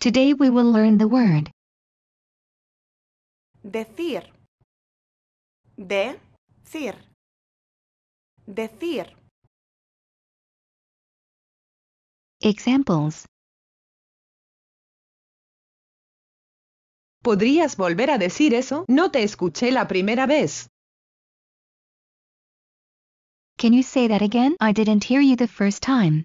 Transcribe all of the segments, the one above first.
Today we will learn the word decir decir decir Examples ¿Podrías volver a decir eso? No te escuché la primera vez. Can you say that again? I didn't hear you the first time.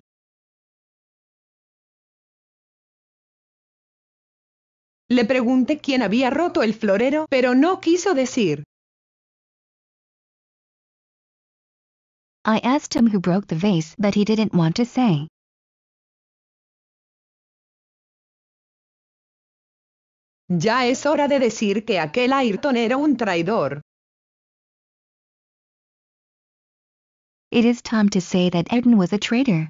Le pregunté quién había roto el florero, pero no quiso decir. I asked him who broke the vase, but he didn't want to say. Ya es hora de decir que aquel Ayrton era un traidor. It is time to say that Ayrton was a traitor.